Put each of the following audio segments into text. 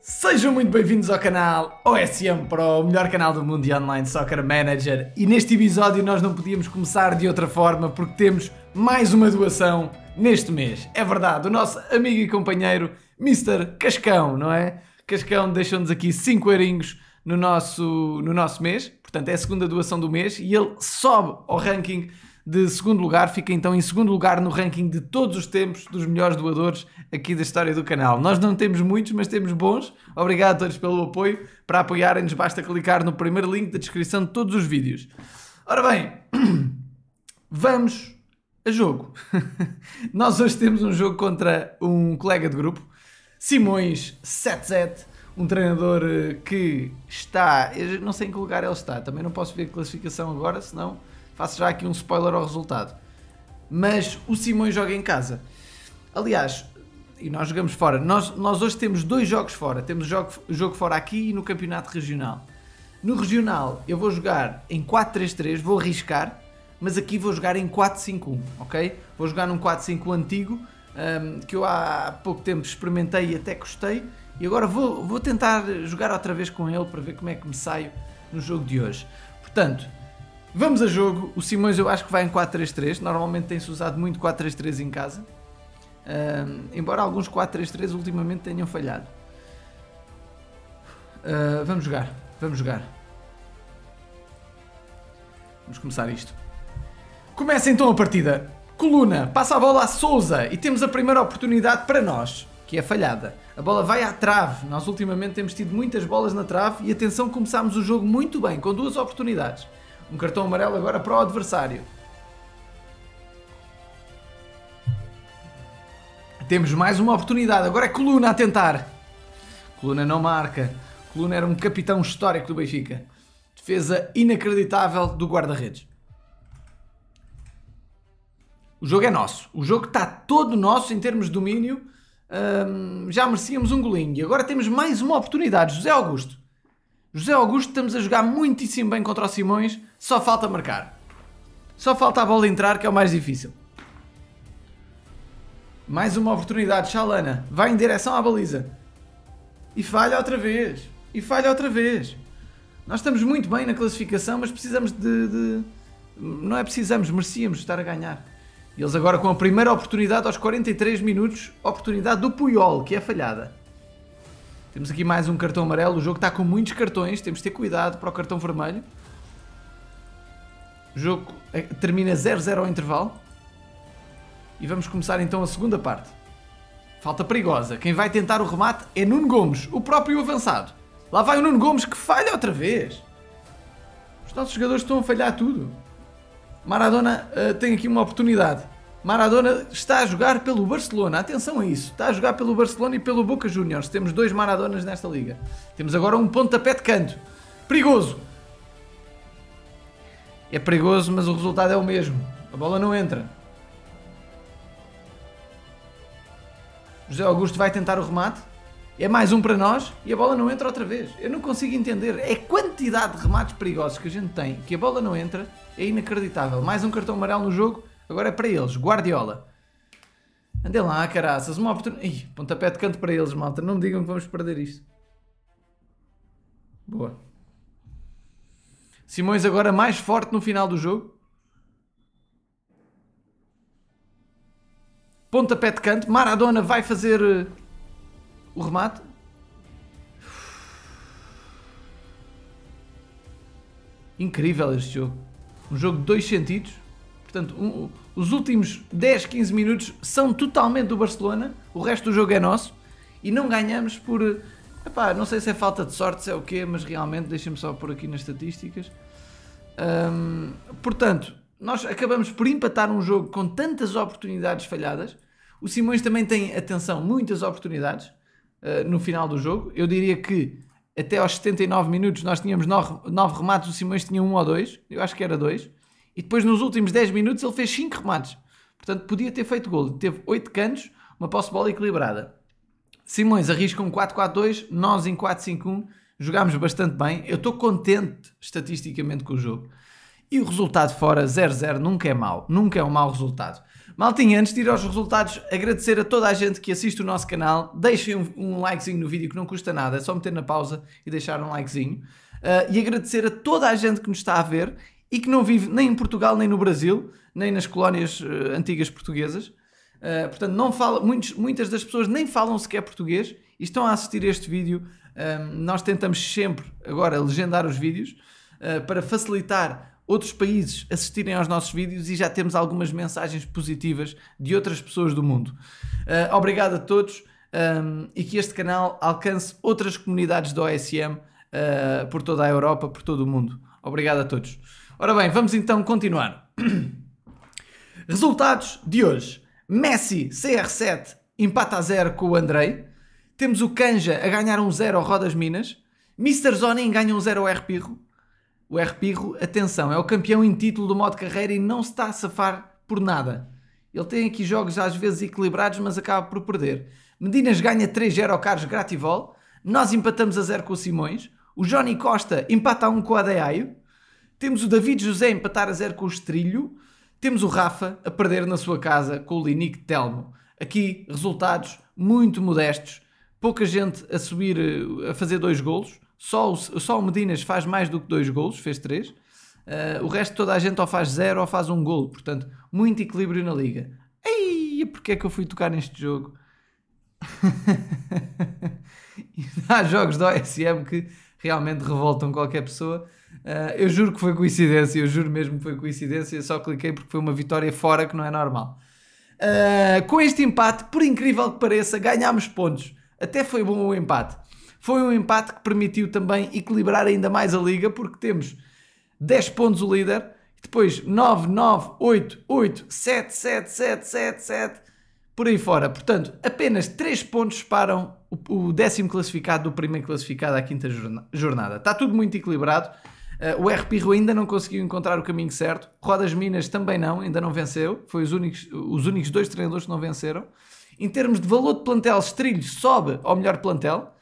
Sejam muito bem-vindos ao canal OSM Pro, o melhor canal do mundo de online soccer manager. E neste episódio nós não podíamos começar de outra forma porque temos mais uma doação neste mês. É verdade, o nosso amigo e companheiro Mr. Cascão, não é? Cascão deixou-nos aqui 5 eurinhos no nosso, no nosso mês, portanto é a segunda doação do mês e ele sobe ao ranking de segundo lugar, fica então em segundo lugar no ranking de todos os tempos dos melhores doadores aqui da história do canal. Nós não temos muitos, mas temos bons. Obrigado a todos pelo apoio. Para apoiarem-nos, basta clicar no primeiro link da descrição de todos os vídeos. Ora bem, vamos a jogo. Nós hoje temos um jogo contra um colega de grupo, Simões 77 um treinador eh, que está, não sei em que lugar ele está, também não posso ver a classificação agora, senão Faço já aqui um spoiler ao resultado. Mas o Simões joga em casa. Aliás, e nós jogamos fora. Nós, nós hoje temos dois jogos fora. Temos jogo, jogo fora aqui e no campeonato regional. No regional eu vou jogar em 4-3-3, vou arriscar, mas aqui vou jogar em 4-5-1, ok? Vou jogar num 4-5 antigo, um, que eu há pouco tempo experimentei e até gostei. E agora vou, vou tentar jogar outra vez com ele para ver como é que me saio no jogo de hoje. Portanto, Vamos a jogo. O Simões eu acho que vai em 4-3-3. Normalmente tem-se usado muito 4-3-3 em casa. Um, embora alguns 4-3-3 ultimamente tenham falhado. Uh, vamos jogar. Vamos jogar. Vamos começar isto. Começa então a partida. Coluna passa a bola a Souza e temos a primeira oportunidade para nós, que é falhada. A bola vai à trave. Nós ultimamente temos tido muitas bolas na trave e atenção, começámos o jogo muito bem, com duas oportunidades. Um cartão amarelo agora para o adversário. Temos mais uma oportunidade. Agora é Coluna a tentar. Coluna não marca. Coluna era um capitão histórico do Benfica. Defesa inacreditável do guarda-redes. O jogo é nosso. O jogo está todo nosso em termos de domínio. Um, já merecíamos um golinho. E agora temos mais uma oportunidade. José Augusto. José Augusto estamos a jogar muitíssimo bem contra o Simões, só falta marcar. Só falta a bola entrar, que é o mais difícil. Mais uma oportunidade, Chalana. Vai em direção à baliza. E falha outra vez. E falha outra vez. Nós estamos muito bem na classificação, mas precisamos de... de... Não é precisamos, merecíamos estar a ganhar. E eles agora com a primeira oportunidade aos 43 minutos, oportunidade do Puyol, que é falhada. Temos aqui mais um cartão amarelo. O jogo está com muitos cartões. Temos de ter cuidado para o cartão vermelho. O jogo eh, termina 0-0 ao intervalo. E vamos começar então a segunda parte. Falta perigosa. Quem vai tentar o remate é Nuno Gomes, o próprio avançado. Lá vai o Nuno Gomes que falha outra vez. Os nossos jogadores estão a falhar tudo. Maradona uh, tem aqui uma oportunidade. Maradona está a jogar pelo Barcelona, atenção a isso, está a jogar pelo Barcelona e pelo Boca Juniors. Temos dois Maradonas nesta liga. Temos agora um pontapé de canto. Perigoso! É perigoso, mas o resultado é o mesmo. A bola não entra. José Augusto vai tentar o remate. É mais um para nós e a bola não entra outra vez. Eu não consigo entender. É quantidade de remates perigosos que a gente tem que a bola não entra é inacreditável. Mais um cartão amarelo no jogo Agora é para eles, Guardiola. Andem lá, caraças, uma oportunidade. Ih, pontapé de canto para eles, malta. Não me digam que vamos perder isto. Boa. Simões agora mais forte no final do jogo. Pontapé de canto. Maradona vai fazer eh, o remate. Incrível este jogo. Um jogo de dois sentidos. Portanto, um, os últimos 10, 15 minutos são totalmente do Barcelona, o resto do jogo é nosso e não ganhamos por. Epá, não sei se é falta de sorte, se é o quê, mas realmente, deixem-me só pôr aqui nas estatísticas. portanto, nós acabamos por empatar um jogo com tantas oportunidades falhadas. O Simões também tem, atenção, muitas oportunidades uh, no final do jogo. Eu diria que até aos 79 minutos nós tínhamos 9 remates, o Simões tinha um ou dois, eu acho que era dois e depois nos últimos 10 minutos ele fez 5 remates. Portanto, podia ter feito gol. Teve 8 cantos, uma posse de bola equilibrada. Simões arrisca um 4-4-2, nós em 4-5-1. Jogámos bastante bem. Eu estou contente estatisticamente com o jogo. E o resultado fora 0-0 nunca é mau. Nunca é um mau resultado. Maltinho, antes de ir aos resultados, agradecer a toda a gente que assiste o nosso canal. Deixem um, um likezinho no vídeo que não custa nada. É só meter na pausa e deixar um likezinho. Uh, e agradecer a toda a gente que nos está a ver e que não vive nem em Portugal, nem no Brasil, nem nas colónias uh, antigas portuguesas. Uh, portanto, não fala, muitos, muitas das pessoas nem falam sequer português e estão a assistir este vídeo. Ehm, nós tentamos sempre agora legendar os vídeos uh, para facilitar outros países assistirem aos nossos vídeos e já temos algumas mensagens positivas de outras pessoas do mundo. Uh, obrigado a todos um, ehm, e que este canal alcance outras comunidades da OSM por toda a Europa, por todo o mundo. Obrigado a todos. Ora bem, vamos então continuar. Resultados de hoje: Messi CR7 empata a 0 com o Andrei. Temos o Canja a ganhar um 0 ao Rodas Minas. Mr. Zonin ganha um 0 ao R Pirro. O R Pirro, atenção, é o campeão em título do modo carreira e não se está a safar por nada. Ele tem aqui jogos às vezes equilibrados, mas acaba por perder. Medinas ganha 3-0 ao Carlos Grativol. Nós empatamos a 0 com o Simões. O Johnny Costa empata a 1 com o Adeaio. Temos o David José a empatar a zero com o Estrilho. Temos o Rafa a perder na sua casa com o Linique Telmo. Aqui, resultados muito modestos. Pouca gente a subir, eh, a fazer dois golos. Só o, só o Medinas faz mais do que dois golos, fez três. Uh, o resto toda a gente ou faz zero ou faz um golo. Portanto, muito equilíbrio na liga. Ei, porque é que eu fui tocar neste jogo? Há jogos da OSM que realmente revoltam qualquer pessoa. Uh, eu juro que foi coincidência, eu juro mesmo que foi coincidência, só cliquei porque foi uma vitória fora que não é normal. Uh, com este empate, por incrível que pareça, ganhámos pontos. Até foi bom o empate. Foi um empate que permitiu também equilibrar ainda mais a liga, porque temos 10 pontos o líder, depois 9, 9, 8, 8, 7, 7, 7, 7, 7, por aí fora. Portanto, apenas 3 pontos separam o, o décimo classificado do primeiro classificado à quinta jornada. Está tudo muito equilibrado. Eh, o o RP ainda não conseguiu encontrar o caminho certo. Rodas Minas também não, ainda não venceu. Foi os únicos, os únicos dois treinadores que não venceram. Em termos de valor de plantel, Estrilho sobe ao melhor plantel.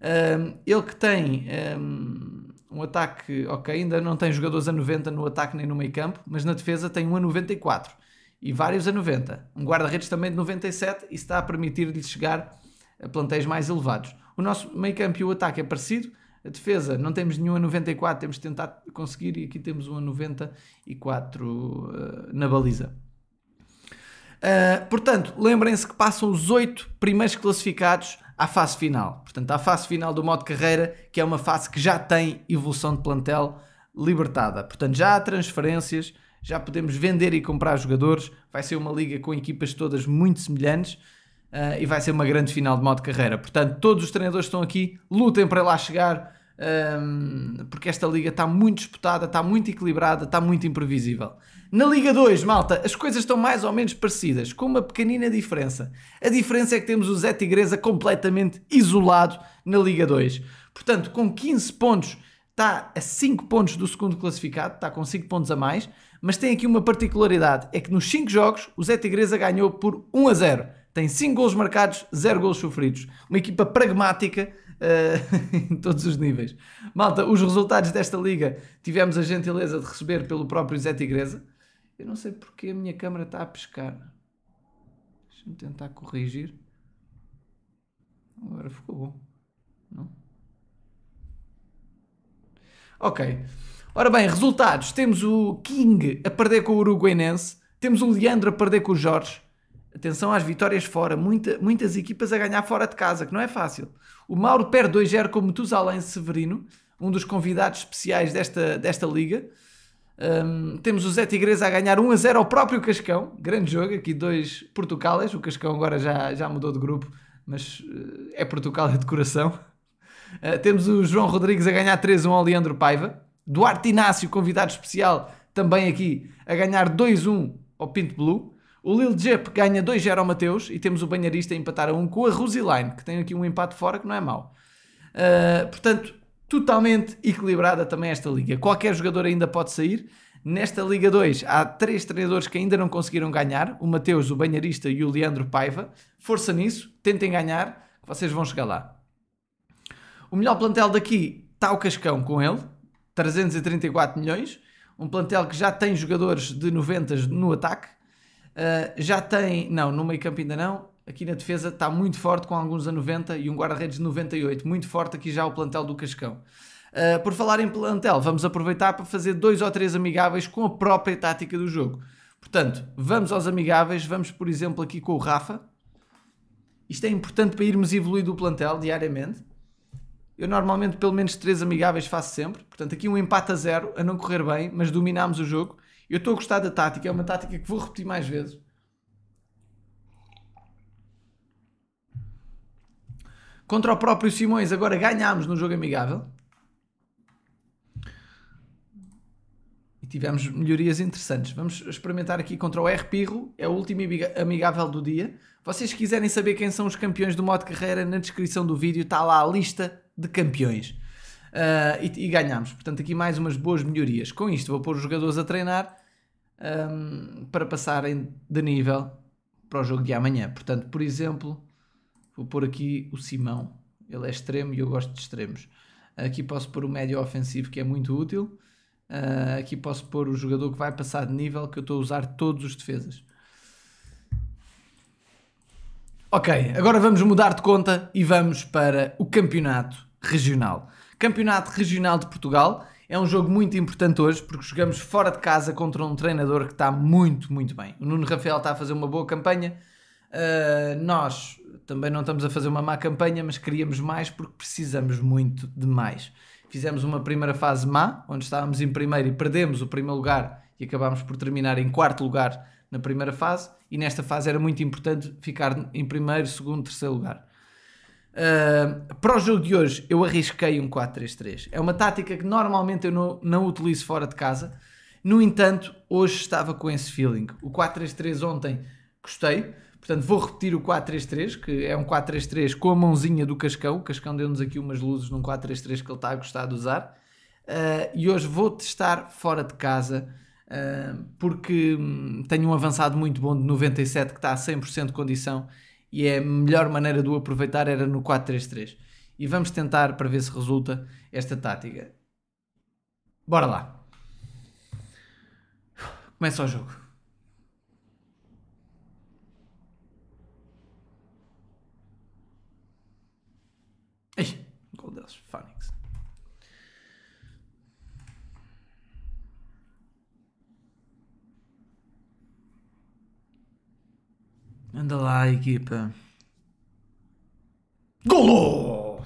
Ehm, ele que tem um, ehm, um, ataque, ok, ainda não tem jogadores a 90 no ataque nem no meio campo, mas na defesa tem um a 94 e vários a 90. Um guarda-redes também de 97 e está a permitir-lhe chegar a plantéis mais elevados. O nosso meio campo e o ataque é parecido, a defesa, não temos nenhum a 94, temos de tentar conseguir e aqui temos um a 94 uh, eh, na baliza. Uh, portanto, lembrem-se que passam os oito primeiros classificados à fase final. Portanto, à fase final do modo carreira, que é uma fase que já tem evolução de plantel libertada. Portanto, já há transferências, já podemos vender e comprar jogadores. Vai ser uma liga com equipas todas muito semelhantes. Uh, e vai ser uma grande final de modo carreira. Portanto, todos os treinadores estão aqui, lutem para lá chegar, um, ehm, porque esta liga está muito disputada, está muito equilibrada, está muito imprevisível. Na Liga 2, malta, as coisas estão mais ou menos parecidas, com uma pequenina diferença. A diferença é que temos o Zé Tigresa completamente isolado na Liga 2. Portanto, com 15 pontos, está a 5 pontos do segundo classificado, está com 5 pontos a mais, mas tem aqui uma particularidade, é que nos 5 jogos o Zé Tigresa ganhou por 1 a 0 tem 5 gols marcados, 0 gols sofridos. Uma equipa pragmática uh, em todos os níveis. Malta, os resultados desta liga tivemos a gentileza de receber pelo próprio Zé Tigresa. Eu não sei porque a minha câmera está a pescar. Deixa-me tentar corrigir. Agora ficou bom. Não? Ok. Ora bem, resultados. Temos o King a perder com o Uruguainense. Temos o Leandro a perder com o Jorge. Atenção às vitórias fora, Muita, muitas equipas a ganhar fora de casa, que não é fácil. O Mauro perde 2-0 o Tusalém Severino, um dos convidados especiais desta, desta liga. Um, temos o Zé Tigresa a ganhar 1-0 ao próprio Cascão, grande jogo, aqui dois Portucalas. O Cascão agora já, já mudou de grupo, mas eh, é Portugal de coração. Uh, temos o João Rodrigues a ganhar 3-1 ao Leandro Paiva. Duarte Inácio, convidado especial, também aqui, a ganhar 2-1 ao Pinto Blue. O Lil Jep ganha 2-0 ao Mateus e temos o Banharista a empatar a 1 um com a Roseline, que tem aqui um empate fora que não é mau. Uh, portanto, totalmente equilibrada também esta liga. Qualquer jogador ainda pode sair. Nesta Liga 2 há três treinadores que ainda não conseguiram ganhar: o Mateus, o Banharista e o Leandro Paiva. Força nisso, tentem ganhar, que vocês vão chegar lá. O melhor plantel daqui está o Cascão com ele, 334 milhões. Um plantel que já tem jogadores de 90 no ataque ah, já tem, não, no meio campo ainda não. Aqui na defesa está muito forte com alguns a 90 e um guarda-redes de 98. Muito forte aqui já o plantel do Cascão. Uh, por falar em plantel, vamos aproveitar para fazer dois ou três amigáveis com a própria tática do jogo. Portanto, vamos aos amigáveis. Vamos, por exemplo, aqui com o Rafa. Isto é importante para irmos evoluir do plantel diariamente. Eu normalmente pelo menos três amigáveis faço sempre. Portanto, aqui um empate a zero, a não correr bem, mas dominámos o jogo. Eu estou a gostar da tática, é uma tática que vou repetir mais vezes. Contra o próprio Simões, agora ganhámos no jogo amigável. E tivemos melhorias interessantes. Vamos experimentar aqui contra o R Pirro, é o último amigável do dia. Vocês quiserem saber quem são os campeões do modo carreira, na descrição do vídeo está lá a lista de campeões uh, e, e ganhámos. Portanto, aqui mais umas boas melhorias. Com isto, vou pôr os jogadores a treinar um, para passarem de nível para o jogo de amanhã. Portanto, por exemplo, vou pôr aqui o Simão. Ele é extremo e eu gosto de extremos. Aqui posso pôr o médio ofensivo, que é muito útil. Uh, aqui posso pôr o jogador que vai passar de nível, que eu estou a usar todos os defesas. Ok, agora vamos mudar de conta e vamos para o campeonato regional. Campeonato Regional de Portugal. É um jogo muito importante hoje porque jogamos fora de casa contra um treinador que está muito, muito bem. O Nuno Rafael está a fazer uma boa campanha. Uh, nós também não estamos a fazer uma má campanha, mas queríamos mais porque precisamos muito de mais. Fizemos uma primeira fase má, onde estávamos em primeiro e perdemos o primeiro lugar e acabámos por terminar em quarto lugar na primeira fase. E nesta fase era muito importante ficar em primeiro, segundo, terceiro lugar. Uh, para o jogo de hoje, eu arrisquei um 4-3-3. É uma tática que normalmente eu não, não utilizo fora de casa. No entanto, hoje estava com esse feeling. O 4-3-3 ontem gostei. Portanto, vou repetir o 4-3-3, que é um 4-3-3 com a mãozinha do Cascão. O Cascão deu-nos aqui umas luzes num 4-3-3 que ele está a gostar de usar. Uh, e hoje vou testar fora de casa, uh, porque hum, tenho um avançado muito bom de 97 que está a 100% de condição e é a melhor maneira de o aproveitar era no 4-3-3. E vamos tentar para ver se resulta esta tática. Bora lá. Começa o jogo. Ei, gol deles, Phoenix. Anda lá, equipa. Golo!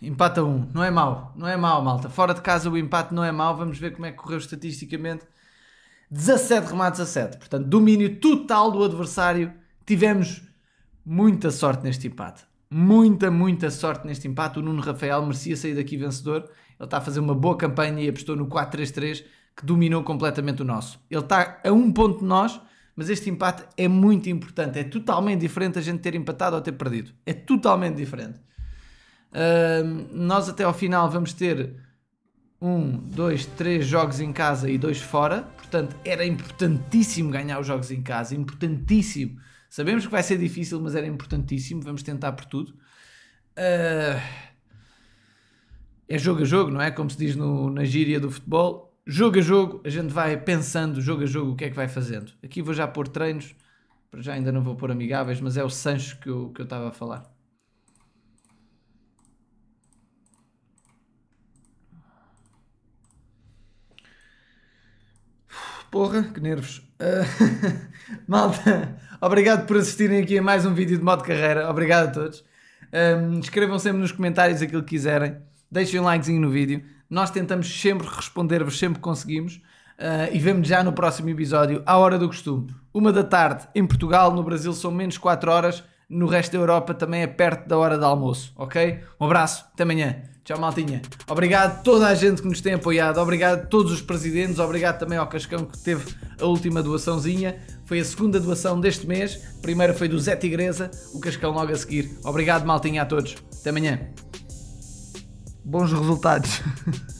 Empata 1, um. não é mau, não é mau, malta. Fora de casa o empate não é mau, vamos ver como é que correu estatisticamente. 17 remates a 7, portanto, domínio total do adversário. Tivemos muita sorte neste empate muita, muita sorte neste empate. O Nuno Rafael merecia sair daqui vencedor. Ele está a fazer uma boa campanha e apostou no 4-3-3, que dominou completamente o nosso. Ele está a um ponto de nós, mas este empate é muito importante. É totalmente diferente a gente ter empatado ou ter perdido. É totalmente diferente. Uh, nós até ao final vamos ter um, dois, três jogos em casa e dois fora. Portanto, era importantíssimo ganhar os jogos em casa, importantíssimo Sabemos que vai ser difícil, mas era importantíssimo. Vamos tentar por tudo. Uh, é jogo a jogo, não é? Como se diz no, na gíria do futebol. Jogo a jogo, a gente vai pensando, jogo a jogo, o que é que vai fazendo. Aqui vou já pôr treinos, para já ainda não vou pôr amigáveis, mas é o Sancho que eu, que eu estava a falar. Porra, que nervos. Uh, malta, obrigado por assistirem aqui a mais um vídeo de modo carreira. Obrigado a todos. Um, escrevam sempre nos comentários aquilo que quiserem. Deixem um likezinho no vídeo. Nós tentamos sempre responder-vos, sempre conseguimos. Uh, e vemos já no próximo episódio, à hora do costume. Uma da tarde em Portugal, no Brasil são menos 4 horas. No resto da Europa também é perto da hora de almoço, ok? Um abraço, até amanhã. Tchau, maltinha. Obrigado a toda a gente que nos tem apoiado. Obrigado a todos os presidentes. Obrigado também ao Cascão que teve a última doaçãozinha. Foi a segunda doação deste mês. A primeira foi do Zé Tigresa. O Cascão logo a seguir. Obrigado, maltinha, a todos. Até amanhã. Bons resultados.